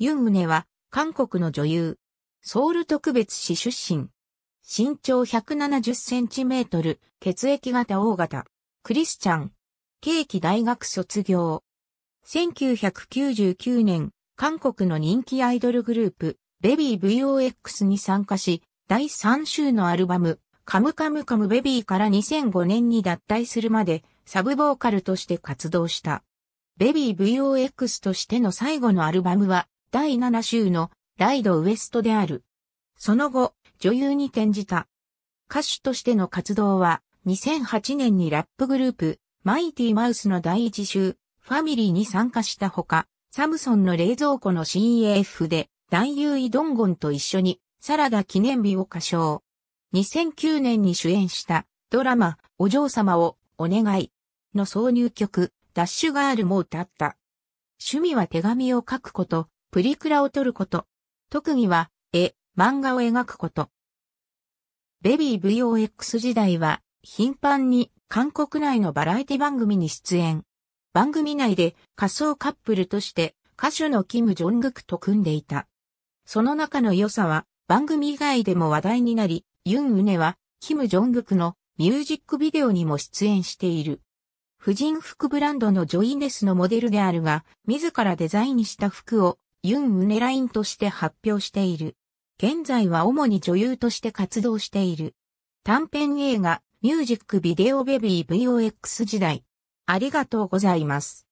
ユンムネは、韓国の女優。ソウル特別市出身。身長170センチメートル、血液型 O 型。クリスチャン。慶期大学卒業。1999年、韓国の人気アイドルグループ、ベビー VOX に参加し、第3週のアルバム、カムカムカムベビーから2005年に脱退するまで、サブボーカルとして活動した。ベビー VOX としての最後のアルバムは、第7週のライドウエストである。その後、女優に転じた。歌手としての活動は、2008年にラップグループ、マイティマウスの第一週、ファミリーに参加したほか、サムソンの冷蔵庫の CF で、男優イドンゴンと一緒に、サラダ記念日を歌唱。2009年に主演したドラマ、お嬢様をお願いの挿入曲、ダッシュガールも歌った。趣味は手紙を書くこと、プリクラを撮ること。特技は、絵、漫画を描くこと。ベビー VOX 時代は、頻繁に韓国内のバラエティ番組に出演。番組内で仮想カップルとして歌手のキム・ジョングクと組んでいた。その中の良さは番組以外でも話題になり、ユン・ウネはキム・ジョングクのミュージックビデオにも出演している。婦人服ブランドのジョイネスのモデルであるが、自らデザインした服をユン・ウネラインとして発表している。現在は主に女優として活動している。短編映画、ミュージックビデオベビー VOX 時代。ありがとうございます。